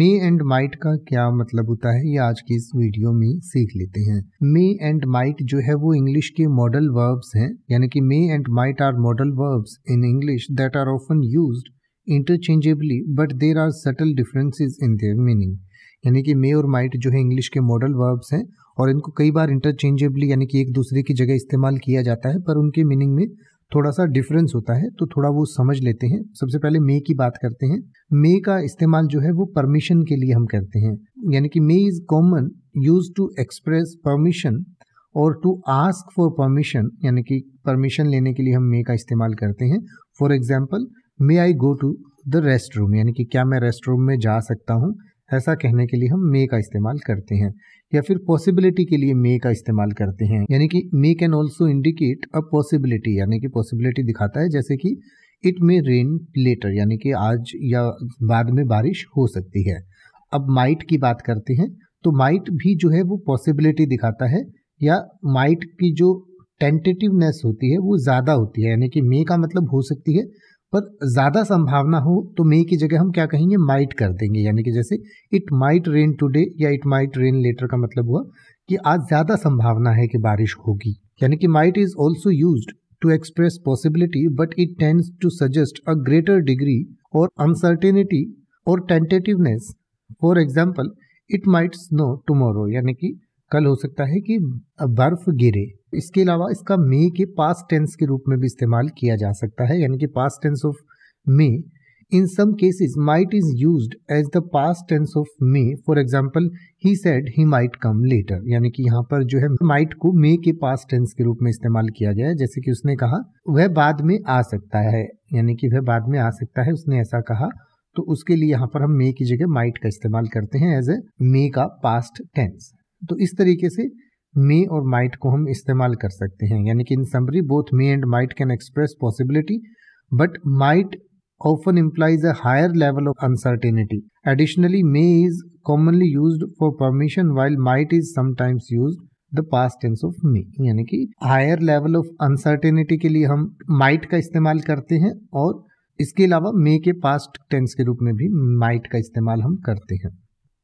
may and might का क्या मतलब होता है ये आज की इस वीडियो में सीख लेते हैं मे एंड माइट जो है वो इंग्लिश के मॉडल वर्ब्स हैं यानी कि may and might are modal verbs in English that are often use interchangeably but there are subtle differences in their meaning यानी कि मे और माइट जो है इंग्लिश के मॉडल वर्ब्स हैं और इनको कई बार इंटरचेंजेबली यानी कि एक दूसरे की जगह इस्तेमाल किया जाता है पर उनके मीनिंग में थोड़ा सा डिफरेंस होता है तो थोड़ा वो समझ लेते हैं सबसे पहले मे की बात करते हैं मे का इस्तेमाल जो है वो परमिशन के लिए हम करते हैं यानी कि may is common use to express permission और टू आस्क फॉर परमिशन यानी कि परमिशन लेने के लिए हम मे का इस्तेमाल करते हैं for example may I go to the restroom यानी कि क्या मैं रेस्ट रूम में जा सकता हूँ ऐसा कहने के लिए हम मे का इस्तेमाल करते हैं या फिर पॉसिबिलिटी के लिए मे का इस्तेमाल करते हैं यानी कि may can also indicate a possibility यानी कि पॉसिबिलिटी दिखाता है जैसे कि इट मे रेन लेटर यानी कि आज या बाद में बारिश हो सकती है अब माइट की बात करते हैं तो माइट भी जो है वो पॉसिबिलिटी दिखाता है या माइट की जो टेंटेटिवनेस होती है वो ज़्यादा होती है यानी कि मे का मतलब हो सकती है पर ज़्यादा संभावना हो तो मे की जगह हम क्या कहेंगे माइट कर देंगे यानी कि जैसे इट माइट रेन टुडे या इट माइट रेन लेटर का मतलब हुआ कि आज ज़्यादा संभावना है कि बारिश होगी यानी कि might is also use to express possibility but it tends to suggest a greater degree और अनसर्टेनिटी और tentativeness for example it might snow tomorrow यानी कि कल हो सकता है कि बर्फ गिरे इसके अलावा इसका मे के पास टेंस के रूप में भी इस्तेमाल किया जा सकता है यानी कि past tense of may in some cases might is use as the past tense of may for example he said he might come later यानी कि यहाँ पर जो है माइट को मे के पास टेंस के रूप में इस्तेमाल किया गया है जैसे कि उसने कहा वह बाद में आ सकता है यानी कि वह बाद में आ सकता है उसने ऐसा कहा तो उसके लिए यहाँ पर हम मे की जगह माइट का इस्तेमाल करते हैं एज ए मे का पास्ट टेंस तो इस तरीके से मे और माइट को हम इस्तेमाल कर सकते हैं यानी कि in summary both may and might can express possibility but might often implies a higher level of uncertainty additionally may is commonly use for permission while might is sometimes use the past tense of may यानी कि higher level of uncertainty के लिए हम might का इस्तेमाल करते हैं और इसके अलावा मे के पास्ट टेंस के रूप में भी माइट का इस्तेमाल हम करते हैं